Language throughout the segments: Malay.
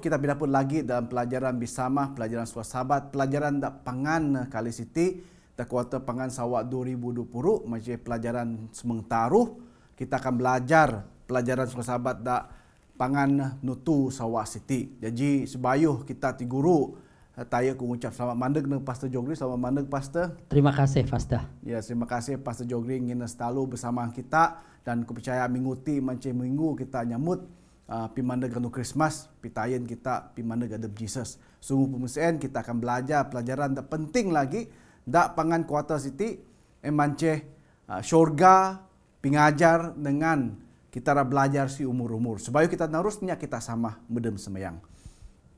kita bidapun lagi dalam pelajaran bersama, pelajaran sahabat, pelajaran dak pangan eh, kali siti, dak kuota pangan sawak 2020, macam pelajaran sementara. Kita akan belajar pelajaran sahabat dak pangan nutu sawak siti. Jadi sebayuh kita ti guru, eh, Taya ku ucap selamat mandek neng Pastor Jogri, selamat mandek Pastor. Terima kasih Pastor. Ya, terima kasih Pastor Jogri ingin selalu bersama kita dan ku kupercaya mengikuti macam minggu kita nyamut Ah, pimanda gandu Christmas, pitayen kita pimanda gandu Jesus. Sungguh pemusian kita akan belajar pelajaran tak penting lagi tak pangan kuata siti emance eh, uh, ah, syurga pengajar dengan kita ra belajar si umur-umur. Sebaik kita narusnya kita sama medem semayang.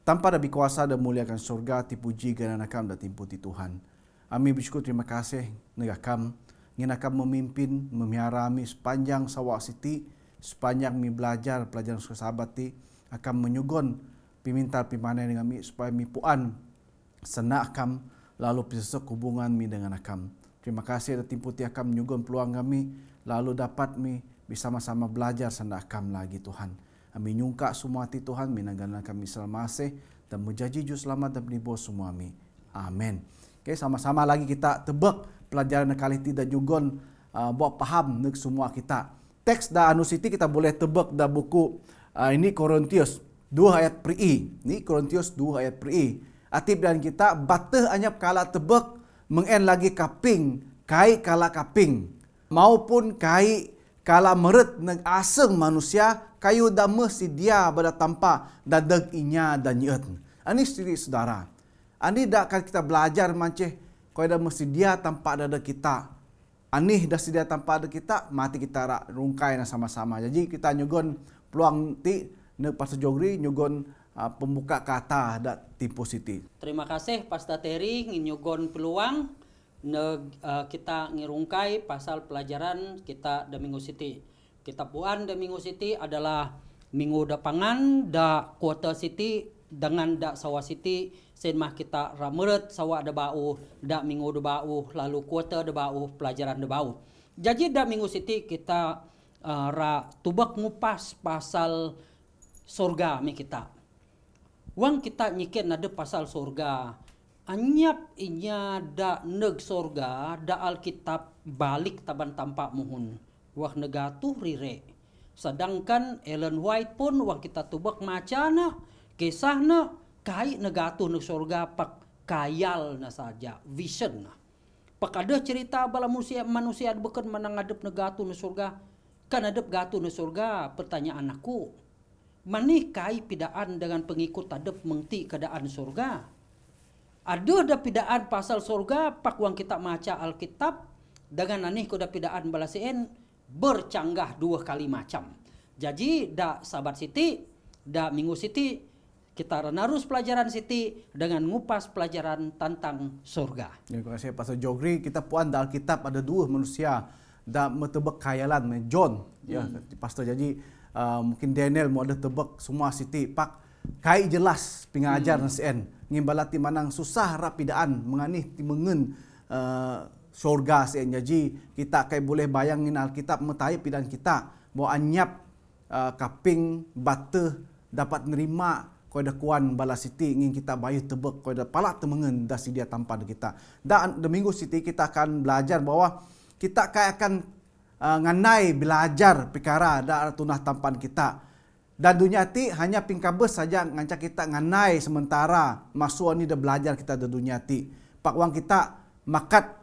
Tanpa ada kuasa dan muliakan surga, tipuji ganan akam dan ti Tuhan. Kami bishku terima kasih negakam ingin akan memimpin memiarami sepanjang sawak siti sepanjang mi belajar pelajaran suku sahabat ti akan menyugon piminta pimana dengan mi supaya mi puan senak kam lalu pisesok hubungan mi dengan akam. Terima kasih ada timpu ti akam menyugon peluang kami lalu dapat mi bisa sama sama belajar senak kam lagi Tuhan. Kami nyungka semua ti Tuhan minanggalan kami selama masih dan menjadi juz selamat dan dibawa semua kami, Amin. Okay, sama-sama lagi kita tebak pelajaran kali tidak dan juga uh, buat paham nuk semua kita teks da anu siti kita boleh tebak da buku uh, ini Korintus 2 ayat pri. Ini Korintus 2 ayat pri. Atib dan kita batuh anyap kala tebak mengen lagi kaping kai kala kaping maupun kai kala meret neg aseng manusia kayu da mesti dia bada tampa da deg inya da nyet. Ani siri saudara. Ani da kan kita belajar manceh kau da mesti dia tampa da kita anih dah sedia tanpa ada kita, mati kita rak rungkai nak sama-sama. Jadi kita nyugon peluang ti ne pasal jogri nyugon uh, pembuka kata ada tipu siti. Terima kasih Pasta Terry nyugon peluang ne uh, kita ngirungkai pasal pelajaran kita de Minggu Siti. Kita puan de Minggu Siti adalah Minggu depangan da Quarter siti dengan dak sawah siti sin mah kita ramerat sawah ada bau dak minggu ada bau lalu kuota ada bau pelajaran ada bau jadi dak minggu siti kita uh, ra tubak ngupas pasal surga mi kita wang kita nyikin ada pasal surga anyap inya dak neg surga dak alkitab balik taban tampak muhun wah negatu rire sedangkan Ellen White pun wang kita tubak macana kisah na kait negatuh ne surga pak kayal na saja vision na pak ada cerita bala manusia manusia beken mana ngadep negatuh ne surga kan adep gatuh ne surga pertanyaan aku manih kai pidaan dengan pengikut adep mengti keadaan surga Aduh ada pidaan pasal surga pak wang kita maca alkitab dengan anih kuda pidaan balasin bercanggah dua kali macam jadi dak sabat siti dak minggu siti kita narus pelajaran Siti dengan ngupas pelajaran tentang surga. kalau saya Pastor Jogri. Kita puan dalam kitab ada dua manusia dan metebek khayalan John. Ya, hmm. Pastor jadi uh, mungkin Daniel mau ada tebek semua Siti. Pak, kai jelas pengajar hmm. Nasen. Ngimbalati manang susah rapidaan menganih mengen uh, surga Nasen. Jadi kita kai boleh bayangin Alkitab metaip pidan kita. Mau anyap uh, kaping batu dapat nerima kau dah kuan bala siti ingin kita bayar tebek kau dah palak temengen dah sedia tanpa kita dan de minggu siti kita akan belajar bahawa kita kaya akan uh, nganai belajar perkara da tunah tampan kita dan dunia ti hanya pingkabes saja nganca kita nganai sementara masuk ni dah belajar kita di dunia ti pak wang kita makat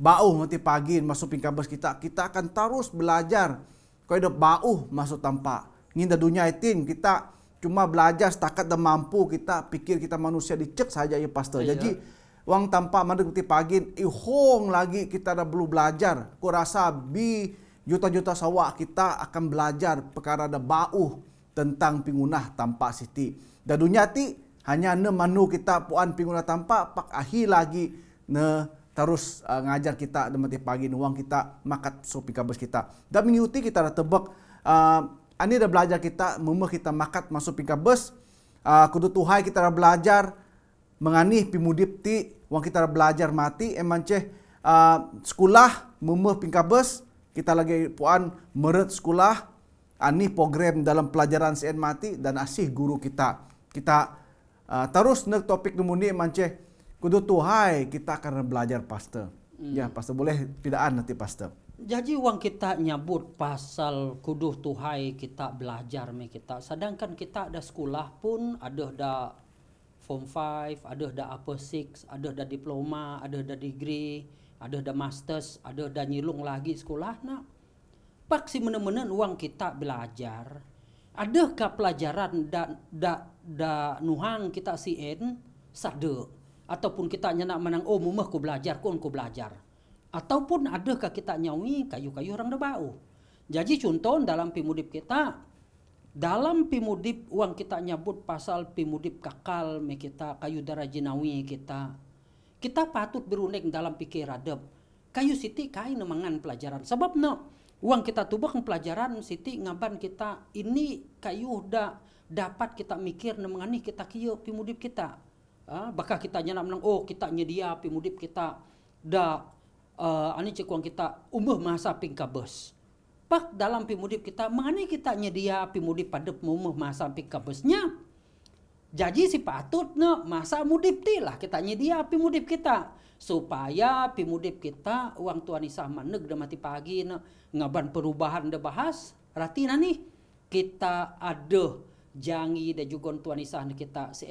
bau nanti pagi masuk pingkabes kita kita akan terus belajar kau dah bau masuk tampak ngin da dunia itin kita cuma belajar setakat dah mampu kita pikir kita manusia dicek saja ya pastor. Ayah. Jadi wang tanpa mandek putih pagi ihong eh, lagi kita dah belum belajar. Ku rasa bi juta-juta sawah kita akan belajar perkara dah bau tentang pingunah tanpa siti. Dan dunia ti hanya ne manu kita puan pingunah tanpa pak akhir lagi ne terus uh, ngajar kita demati pagi nuang kita makat sopi kabus kita. Dan minyuti kita dah tebak uh, ini dah belajar kita memang kita makat masuk pingka bus. Uh, kudu Tuhan kita dah belajar menganih pimudip ti wang kita dah belajar mati emang ceh uh, ah, sekolah memang pingka bus kita lagi puan meret sekolah ani program dalam pelajaran sen mati dan asih guru kita kita uh, terus nak topik nemuni emang ceh kudu Tuhan kita akan belajar pastor. Mm. Ya, pastor boleh pidaan nanti pastor jadi wang kita nyabut pasal kuduh tuhai kita belajar me kita. Sedangkan kita ada sekolah pun ada da form 5, ada da upper 6, ada da diploma, ada da degree, ada da masters, ada da nyilung lagi sekolah nak. Paksi si mana-mana wang kita belajar. Ada Adakah pelajaran da da da nuhang kita si en sadu ataupun kita nyana menang oh mumah ku belajar ku belajar. Ko belajar ataupun ada ka kita nyawi kayu-kayu orang dah bau. Jadi contoh dalam pimudip kita dalam pimudip uang kita nyabut pasal pimudip kakal me kita kayu darah jinawi kita kita patut berunek dalam pikir adab kayu siti kai nemangan pelajaran sebab no uang kita tubuh pelajaran siti ngaban kita ini kayu dah dapat kita mikir ni kita kio pimudip kita ah, bakal kita nyana menang oh kita nyedia pimudip kita dah. uh, eh, ani cekuang kita umur masa pingkabes. Pak dalam pimudip kita mana kita nyedia pimudip pada umur masa pingkabesnya. Jadi si patut ne masa mudip ti lah kita nyedia pimudip kita supaya pimudip kita uang tuan isah manek dah mati pagi ne ngaban perubahan dah bahas ratina nih kita ada jangi dan juga tuan isah kita si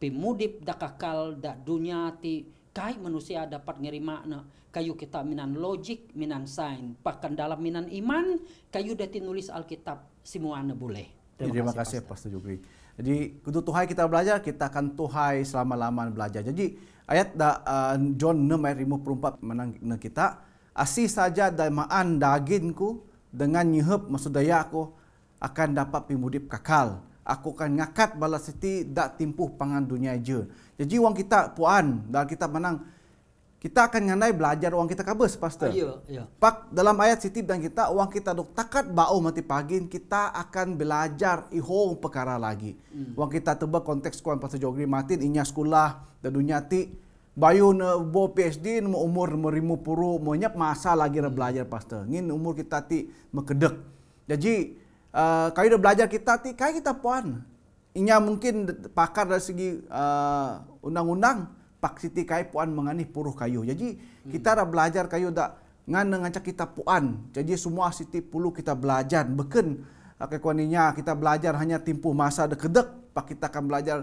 pemudik dakakal dak dunia ti kai manusia dapat ngeri makna kayu kita minan logik minan sain bahkan dalam minan iman kayu dati nulis alkitab semua ne boleh terima, terima kasih, kasih pastor jugri jadi kudu tuhai kita belajar kita akan tuhai selama laman belajar jadi ayat da, uh, John 6 ayat 54 menang kita asi saja dan maan dagingku dengan nyehep maksud aku akan dapat pimudip kakal aku akan ngakat bala siti dak timpuh pangan dunia je. Jadi wang kita puan dalam kitab menang kita akan ngandai belajar wang kita kabus pastor. Ya, ya. Pak dalam ayat siti dan kita wang kita dok takat bau mati pagi kita akan belajar ihong perkara lagi. Hmm. Wang kita tebak konteks kuan pastor Jogri Martin inya sekolah dan dunia ti Bayu ne bo PhD ne umur merimu puru banyak masa lagi hmm. belajar pastor. Ngin umur kita ti mekedek. Jadi Ah, kalau dah belajar kita ti, kai kita puan. Inya mungkin pakar dari segi uh, undang-undang pak siti kai puan menganih puruh kayu. Jadi hmm. kita dah belajar kayu dak ngan ngancak kita puan. Jadi semua siti puluh kita belajar beken akai ah, kuan kita belajar hanya timpu masa dekedek pak kita akan belajar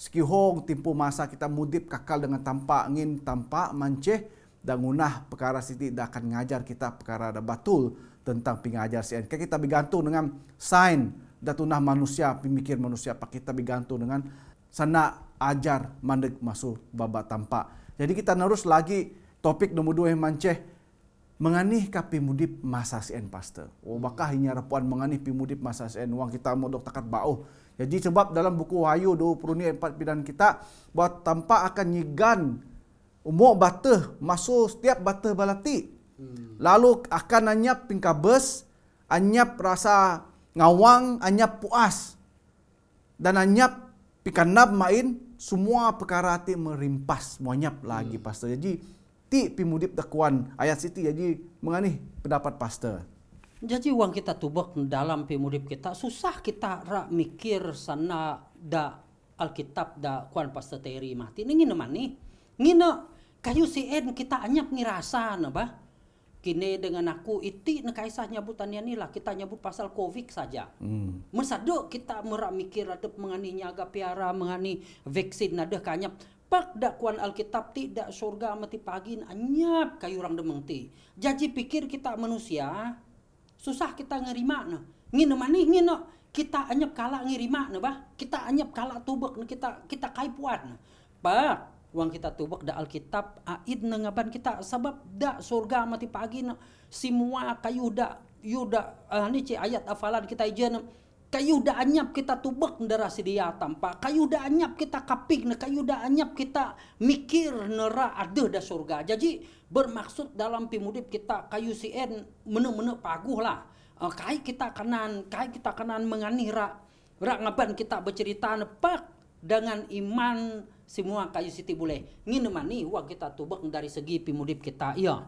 Ski hong timpu masa kita mudip kakal dengan tanpa angin tanpa manceh dan gunah perkara siti dah akan mengajar kita perkara ada batul tentang pengajar sian. Kita bergantung dengan sains tunah manusia, pemikir manusia. Pak kita bergantung dengan sana ajar mandek masuk babak tampak. Jadi kita terus lagi topik nomor dua yang manceh. Menganih ka pimudip masa sian pastor. Oh, bakah inya rapuan menganih pimudip masa sian. Wang kita mau dok takat bau. Jadi sebab dalam buku Wahyu 20 ni empat pidan kita buat tampak akan nyigan umur batah masuk setiap batah balati. Hmm. Lalu akan anyap pingkabes, hanya rasa ngawang, hanya puas. Dan hanya pikanap main semua perkara ti merimpas semuanya lagi hmm. pastor. Jadi ti pimudip tekuan ayat siti jadi mengani pendapat pastor. Jadi uang kita tubuh dalam pimudip kita susah kita rak mikir sana da Alkitab da kuan pastor teri mati. Ini nih, mani. kayu si Ed kita anyap ngirasa nabah kini dengan aku iti nekaisah nyabutannya lah kita nyabut pasal covid saja hmm. mesado kita merak mikir ada mengani nyaga piara mengani vaksin ada kanyap pak dakwan alkitab tidak surga mati pagi anyap kayu orang demeng ti jadi pikir kita manusia susah kita ngerima nah ngino mani ngino kita anyap kalah ngerima nah bah kita anyap kalah tubek kita kita kaipuan nah pak uang kita tubuh dah Alkitab aid ah, nengaban kita sebab dah surga mati pagi na semua kayu da yu ah, ni cik ayat afalan kita ijen kayu da anyap kita tubuh ndara dia tampa kayu da anyap kita kapik na kayu da anyap kita mikir nera ada dah surga jadi bermaksud dalam pimudip kita kayu sien mene-mene paguh lah uh, ah, kai kita kenan kai kita kanan menganira rak ngaban kita bercerita nepak dengan iman semua kayu siti boleh nginemani wah kita tubek dari segi pimudip kita iya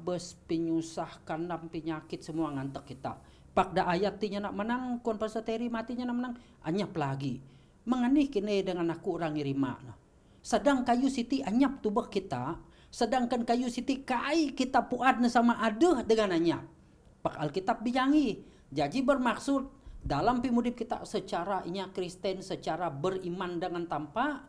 bes penyusahkan dan penyakit semua ngantek kita pakda ayat tinya nak menang kon pasateri matinya nak menang anyap lagi menganih kini dengan aku orang irima nah. sedang kayu siti anyap tubek kita sedangkan kayu siti kai kita puat sama aduh dengan anyap pak alkitab bijangi jadi bermaksud dalam pemudip kita secara inya Kristen secara beriman dengan tanpa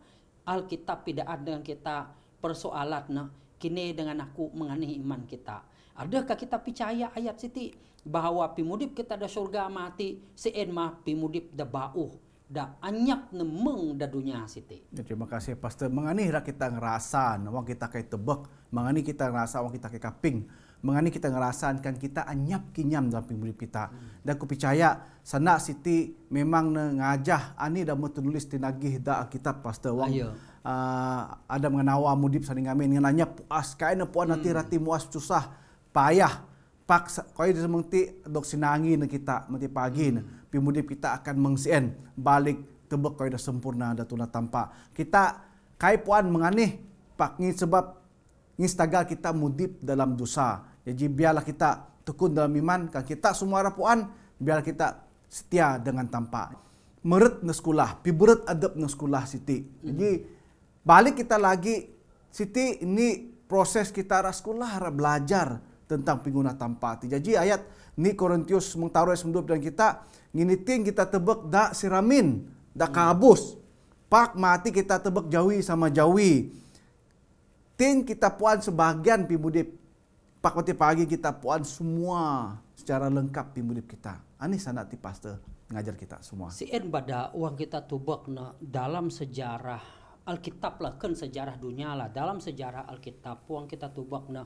Alkitab tidak ada dengan kita persoalat nak kini dengan aku mengani iman kita. Adakah kita percaya ayat siti bahawa pemudip kita ada surga mati sein mah pemudip ada bau, dah anyak nemeng dah dunia siti. Ya, terima kasih Pastor. Mengani lah kita ngerasa, nampak kita kaya tebek. Mengani kita ngerasa, nampak kita kayak kaping mengani kita ngerasakan kan kita anyap kinyam dalam hidup kita. Dan aku percaya sana Siti memang ngajah ani dah tulis tinagih da kitab Pastor Wang. Uh, ya. ah, ada mengenawa mudip sani ngamin nanya puas kain puan nanti hmm. rati muas susah payah pak kau itu mengerti dok sinangi kita mengerti pagi hmm. ne kita akan mengsien balik tebek kau dah sempurna dah tuna tanpa kita kai puan menganih pak ni sebab ni kita mudip dalam dosa jadi biarlah kita tekun dalam iman, kan kita semua rapuan, biar kita setia dengan tanpa. Meret na sekolah, piberet adab na sekolah Siti. Jadi balik kita lagi, Siti ini proses kita arah sekolah, arah belajar tentang pengguna tanpa. Jadi ayat ni Korintius mengtaruh semudup dan kita, ngini ting kita tebek dak siramin, dak kabus. Pak mati kita tebek jauhi sama jauhi. Ting kita puan sebagian pibudip Pak pagi-pagi kita puan semua secara lengkap di mulut kita. Ini ah, sangat di pastor mengajar kita semua. Si en pada uang kita tu bakna dalam sejarah Alkitab lah kan sejarah dunia lah dalam sejarah Alkitab uang kita tu na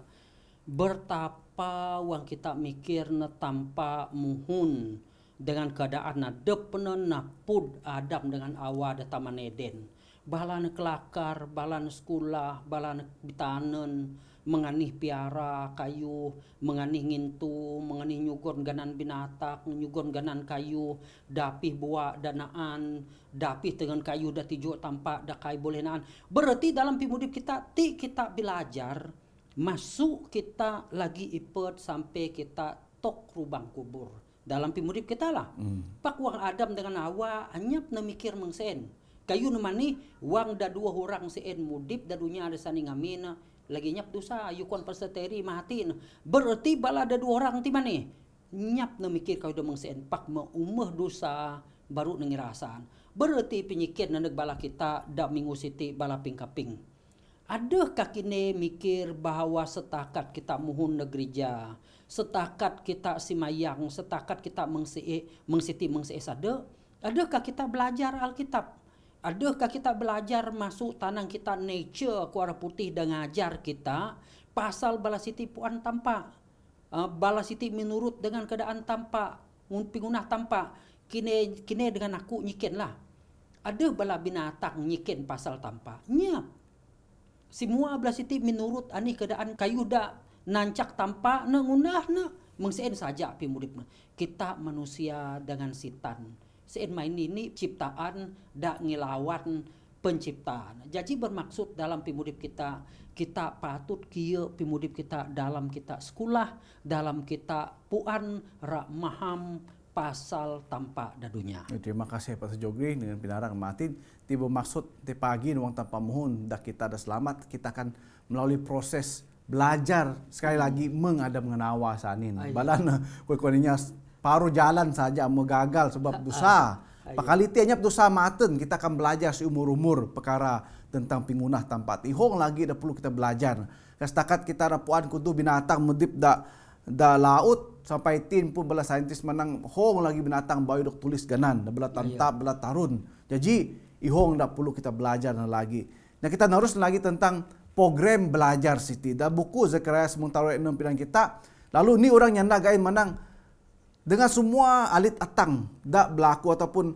bertapa uang kita mikir na tanpa muhun dengan keadaan na depne na pud Adam dengan awa da taman Eden balan kelakar balan sekolah balan bitanen menganih piara kayu menganih ngintu menganih nyugon ganan binatak nyugon ganan kayu dapih buah danaan dapih dengan kayu udah tujuh tampak dah kayu boleh naan berarti dalam pimudip kita ti kita belajar masuk kita lagi ipet sampai kita tok rubang kubur dalam pimudip kita lah hmm. pak wang adam dengan hawa hanya pemikir mengsen kayu nemani wang da dua orang seen mudip dadunya dunia ada sani ngamina lagi nyap dosa you kon perseteri mati berarti bala ada dua orang tiba ni. nyap na mikir kau dah mengsen pak meumah dosa baru nengirasan berarti penyikir na bala kita da minggu siti bala pingkaping kaki ni mikir bahawa setakat kita muhun na gereja setakat kita simayang setakat kita mengsi mengsiti mengsi sade kaki kita belajar alkitab Adakah kita belajar masuk tanah kita nature kuara putih dan ajar kita pasal balas siti puan tampak? Ah, balas siti menurut dengan keadaan tampak, pengunah tampak, kini, kini dengan aku nyikin lah. Ada bala binatang nyikin pasal tampak? Nyap. Semua belas siti menurut ani keadaan kayu dah nancak tampak, nak ngunah nak. Mengsein saja pemudipnya. Kita Kita manusia dengan sitan. main ini ciptaan dak ngilawan penciptaan. Jadi bermaksud dalam pimudip kita, kita patut kia pimudip kita dalam kita sekolah, dalam kita puan rak maham pasal tanpa dadunya. terima kasih Pak Sejogri dengan pinarang Martin. Tiba maksud di pagi nuang tanpa mohon dah kita ada selamat, kita akan melalui proses belajar sekali lagi mengada mengenawa sanin. Balana kue paruh jalan saja mau gagal sebab dosa. Ha, ha, ha. Pakali tanya dosa maten kita akan belajar seumur umur perkara tentang pingunah tanpa tihong lagi ada perlu kita belajar. Kastakat kita rapuan kudu binatang mudip da da laut sampai tin pun bela saintis menang hong lagi binatang bayu dok tulis ganan da bela ya. tantap bela tarun. Jadi ihong dah perlu kita belajar lagi. Nah kita harus lagi tentang program belajar siti. dah buku Zakaria semuntaro enam pilihan kita. Lalu ni orang yang nak gaya menang dengan semua alit atang dak berlaku ataupun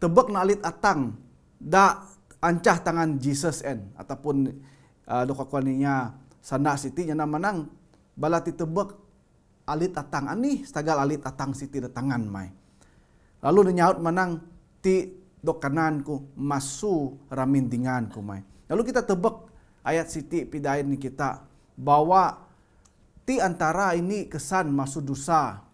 tebek na alit atang dak ancah tangan Jesus en ataupun uh, ah, doka kuaninya sanda siti nya menang bala ti tebek alit atang ani stagal alit atang siti de tangan mai lalu de nyaut manang ti dok kananku masu ramin ku mai lalu kita tebek ayat siti pidain kita bawa ti antara ini kesan masuk dosa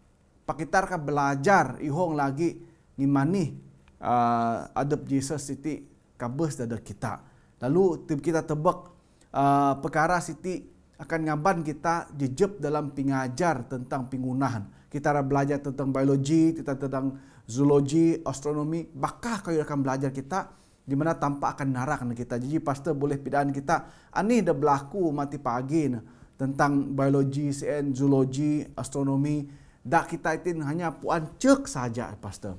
pakitar ka belajar ihong lagi ni mani uh, ah, adab Jesus siti kabus dada kita. Lalu tim kita tebak uh, perkara siti akan ngaban kita jejep dalam pengajar tentang pengunahan. Kita akan belajar tentang biologi, kita tentang zoologi, astronomi. Bakah kau akan belajar kita di mana tampak akan narak kita. Jadi pasti boleh pidaan kita. Ani dah berlaku mati pagi tentang biologi, CN, zoologi, astronomi dak kita itu hanya puan cek saja pastor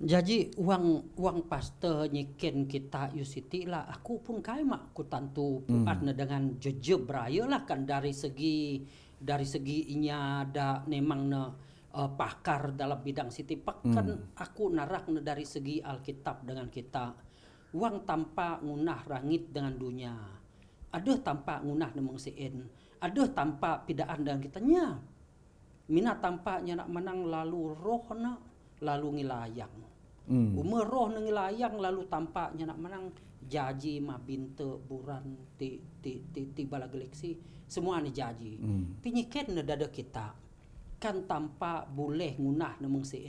jadi uang uang pastor nyikin kita UCT lah aku pun kaya mak aku tentu puan hmm. dengan jeje beraya lah kan dari segi dari segi inya ada memang ne uh, pakar dalam bidang siti pak hmm. kan aku narak ne dari segi alkitab dengan kita uang tanpa ngunah rangit dengan dunia Aduh tanpa ngunah ne mengsein Aduh tanpa pidaan dengan kita nya mina tampaknya nak menang lalu roh nak lalu ngilayang. Hmm. Umur roh nak ngilayang lalu tampaknya nak menang jaji ma binte buran ti ti ti ti bala galaksi semua ni jaji. Hmm. Tinyiket ne dada kita kan tampak boleh ngunah ne mengsi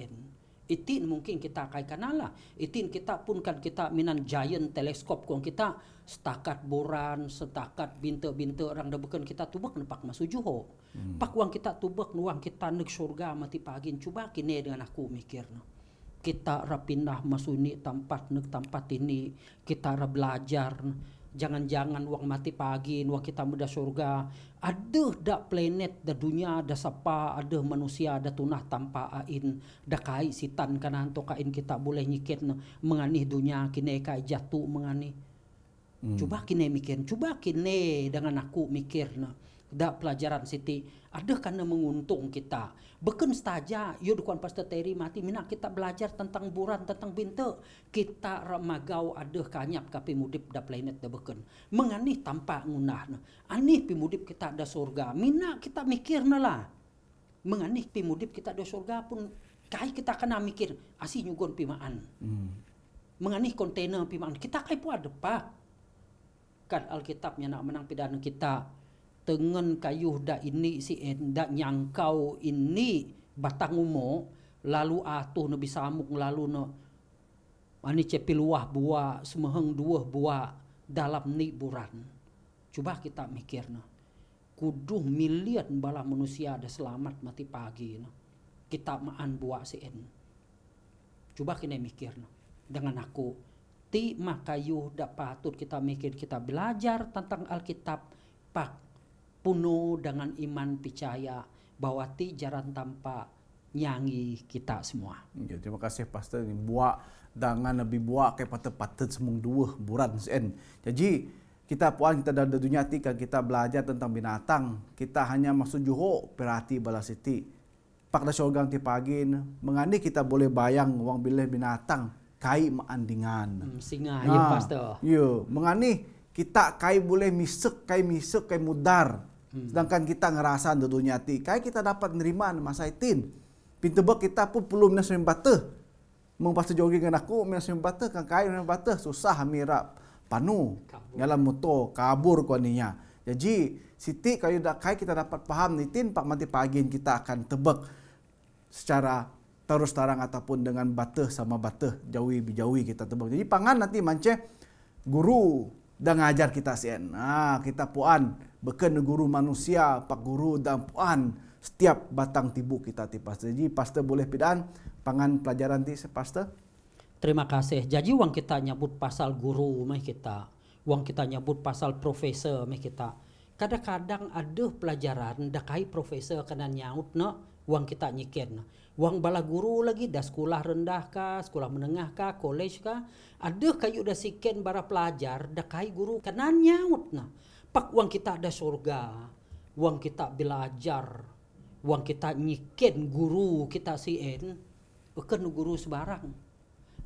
Itin mungkin kita kaitkan kenal lah. Itin kita pun kan kita minan giant teleskop kong kita setakat boran, setakat binta-binta orang dah bukan kita tubak nampak masuk juho. Hmm. Pak wang kita tubak nuang kita nak surga mati pagi. Cuba kini dengan aku mikir. Kita rapindah masuk ni tempat nak tempat ini. Kita rap belajar. Hmm jangan-jangan uang mati pagi, uang kita muda surga. Ada dah planet, dah dunia, da sapa, ada manusia, da tunah tanpa ain, dah kai sitan karena hantu kain kita boleh nyiket. menganih dunia, kini kai jatuh menganih. Hmm. Cuba kini mikir, cuba kini dengan aku mikir. Nah. Dah pelajaran siti ada kena menguntung kita bukan saja yo dukuan pastor Terry mati minak kita belajar tentang buran tentang binte kita remagau ada kanyap ka pimudip da planet dah bukan mengani tanpa ngunah ne anih pimudip kita ada surga minak kita mikir ne lah mengani pimudip kita ada surga pun kai kita kena mikir asih nyugon pimaan hmm. mengani kontainer pimaan kita kai pun ada pak kan alkitabnya nak menang pidana kita tengen kayu da ini si enda eh, nyangkau ini batang umo lalu atuh nabi samuk lalu no ani ah, cepiluah buah semeheng dua buah dalam ni buran coba kita mikir no kuduh miliat bala manusia ada selamat mati pagi no kita maan buah si en eh, coba kita mikir no dengan aku ti makayuh dak patut kita mikir kita belajar tentang Alkitab pak penuh dengan iman percaya bahwa ti jaran tanpa nyangi kita semua. Ya, terima kasih pastor ini buat dengan lebih buat ke patut-patut semung dua buran sen. Jadi kita puan kita dah ada dunia tika kita belajar tentang binatang, kita hanya masuk juho perhati balas iti. Pak da syurga ti pagi mengandi kita boleh bayang wang bila binatang kai maandingan. Hmm, singa nah, ha, ya pastor. Yo, ya, mengani kita kai boleh misek kai misek kai mudar Sedangkan kita ngerasa di dunia ti, kaya kita dapat nerima masa itin. Pintu bak kita pun belum nak sembata. Mau pasal jogging dengan aku, nak sembata, kan kaya nak sembata. Susah mirap panu, dalam moto, kabur ninya, Jadi, Siti, kaya, da, kaya kita dapat paham nitin, pak mati pagi kita akan tebak secara terus terang ataupun dengan bata sama bata jauhi jauhi kita tebak. Jadi pangan nanti mance guru dah ngajar kita sen. Ah, kita puan beken guru manusia, pak guru dan puan setiap batang tibu kita ti pastor. Jadi pastor boleh pidan pangan pelajaran ti pastor. Terima kasih. Jadi wang kita nyebut pasal guru mai kita, wang kita nyebut pasal profesor mai kita. Kadang-kadang ada pelajaran dah kai profesor kena nyaut no wang kita nyikir no. Wang bala guru lagi dah sekolah rendah ka, sekolah menengah ka, kolej ka, ada kayu dah sikin bara pelajar dah kai guru kena nyaut no. Pak uang kita ada surga, uang kita belajar, uang kita nyiken guru kita si en, bukan guru sebarang.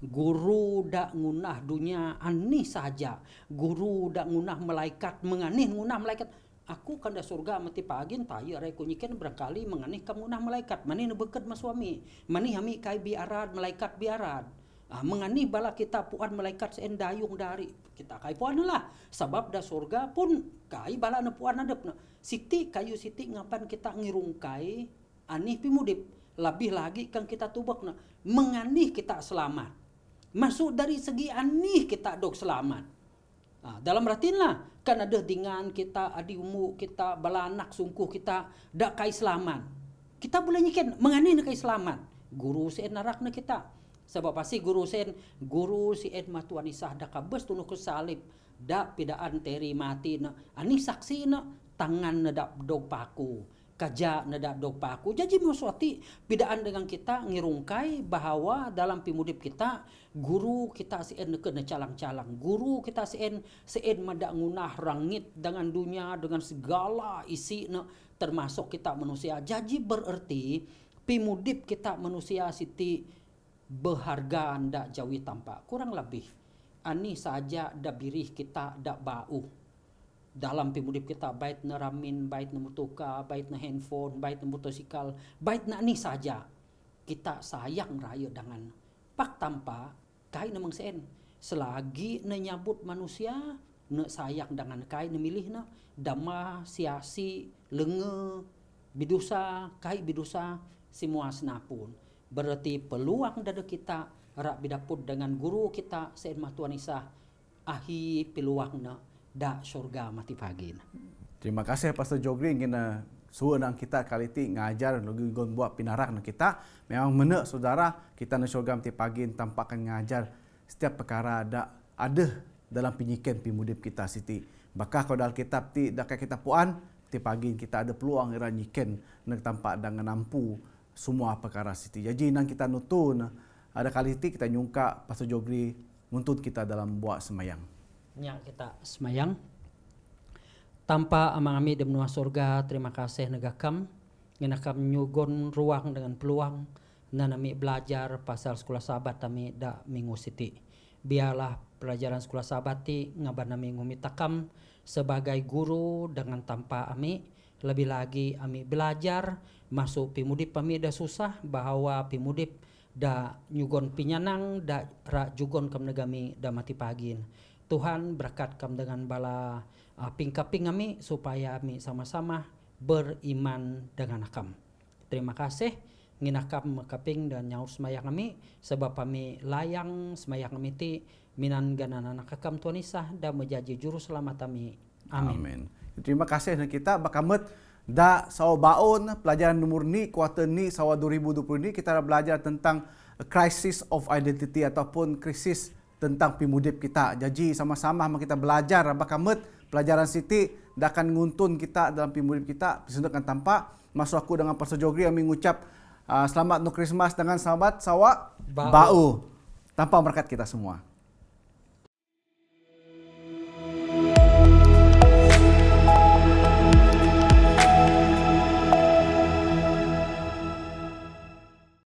Guru dak ngunah dunia aneh saja. Guru dak ngunah malaikat menganih ngunah malaikat. Aku kan dah surga mati pagi entah ya reku nyikin berkali menganih kamu nah malaikat mana nu beket mas suami mana kami kai biarad malaikat biarad Ah, mengani bala kita puan malaikat sen dayung dari kita kai puan lah. Sebab dah surga pun kai bala na puan adep na. Siti kayu siti ngapan kita ngirung kai anih pimudip. Lebih lagi kan kita tubak na. Menganih kita selamat. Masuk dari segi anih kita dok selamat. Ah, dalam ratin lah. Kan ada dengan kita, adi umu kita, bala anak sungguh kita. Dak kai selamat. Kita boleh nyikin menganih na kai selamat. Guru saya narak na Kita. Sebab pasti guru sen, guru si Edma Tuan Isah dah kabus tunuh ke salib. Dak pidaan teri mati na. Ani saksi na, tangan na dak dog paku. Kaja na dak dog paku. Jadi maswati pidaan dengan kita ngirungkai bahawa dalam pimudip kita, guru kita si Edna kena calang-calang. Guru kita si En si Edma dak ngunah rangit dengan dunia, dengan segala isi na termasuk kita manusia. Jadi bererti, pimudip kita manusia siti, berharga anda jauhi tanpa kurang lebih ani saja dah birih kita dah bau dalam pemudip kita baik neramin, baik bait baik mutuka bait na handphone bait na motosikal bait na ni saja kita sayang raya dengan pak tanpa kai na sen. selagi na manusia na sayang dengan kai na milih na dama siasi lenge bidusa kai bidusa semua senapun Berarti peluang dari kita rak bidapud dengan guru kita Sayyid Matuan Isa ahi peluang na da surga mati pagi na. Terima kasih Pastor Jogri ingin suwe dengan kita kali ini ngajar lagi gon buat pinarak na kita memang mene saudara kita na surga mati pagi tampakkan ngajar setiap perkara ada ada dalam penyikan pimudip kita siti bakah kau dalam kitab ti dak kita puan ti pagi kita ada peluang ira nyiken nang tampak dengan nampu semua perkara Siti. Jadi nang kita nutun, ada kali Siti kita nyungka pasal Jogri nuntut kita dalam buat semayang. Ya, kita semayang. Tanpa amang kami di benua surga, terima kasih negakam. Ngena kam nyugon ruang dengan peluang. Nana mi belajar pasal sekolah sahabat kami da minggu Siti. Biarlah pelajaran sekolah sahabat ti ngabar nami ngumitakam sebagai guru dengan tanpa amik. Lebih lagi ami belajar masuk pimudip pami dah susah bahwa pimudip da nyugon pinyanang da rak jugon kam negami dah mati pagin. Tuhan berkat kam dengan bala uh, pingkaping kami supaya kami sama-sama beriman dengan akam. Terima kasih nginakam kaping dan nyau semayang kami sebab kami layang semayang kami ti minan ganan anak akam tuanisah dan menjadi juru selamat kami. Amin. Amin. Terima kasih dengan kita berkamat dah sawa baun pelajaran nomor ni kuarter ni sawa 2020 ini kita dah belajar tentang crisis of identity ataupun krisis tentang pimudip kita. Jadi sama-sama kita belajar berkamat pelajaran Siti dah akan nguntun kita dalam pimudip kita akan tampak. masuk aku dengan Pastor Jogri yang mengucap uh, selamat no dengan sahabat sawa bau. tanpa berkat kita semua.